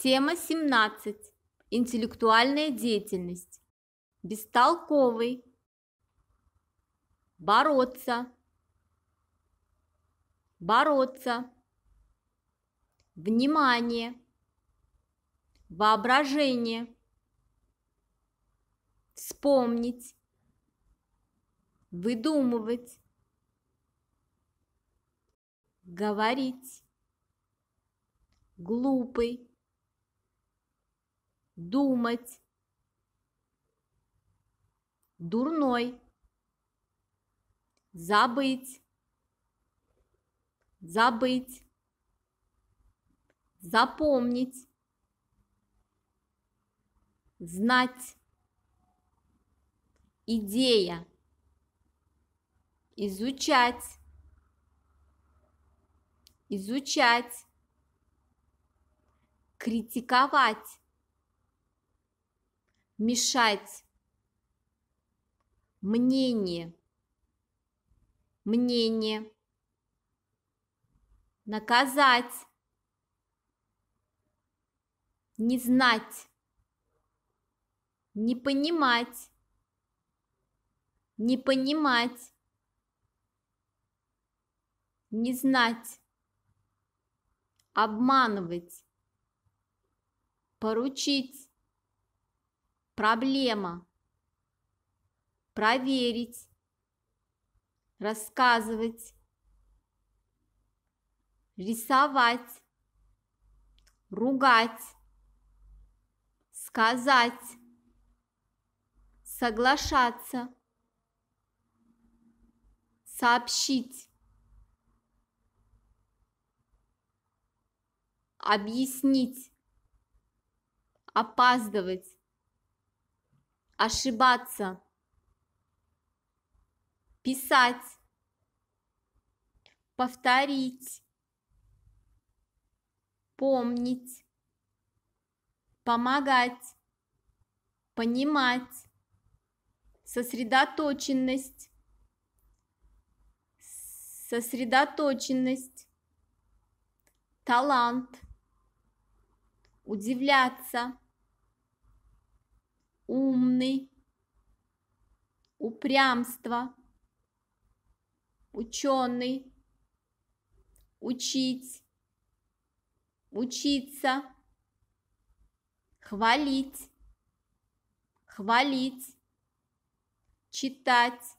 Тема 17. Интеллектуальная деятельность. Бестолковый. Бороться. Бороться. Внимание. Воображение. Вспомнить. Выдумывать. Говорить. Глупый думать, дурной, забыть, забыть, запомнить, знать, идея, изучать, изучать, критиковать, мешать мнение, мнение, наказать, не знать, не понимать, не понимать, не знать, обманывать, поручить, проблема, проверить, рассказывать, рисовать, ругать, сказать, соглашаться, сообщить, объяснить, опаздывать ошибаться, писать, повторить, помнить, помогать, понимать, сосредоточенность, сосредоточенность, талант, удивляться – умный, упрямство, ученый, учить, учиться, хвалить, хвалить, читать,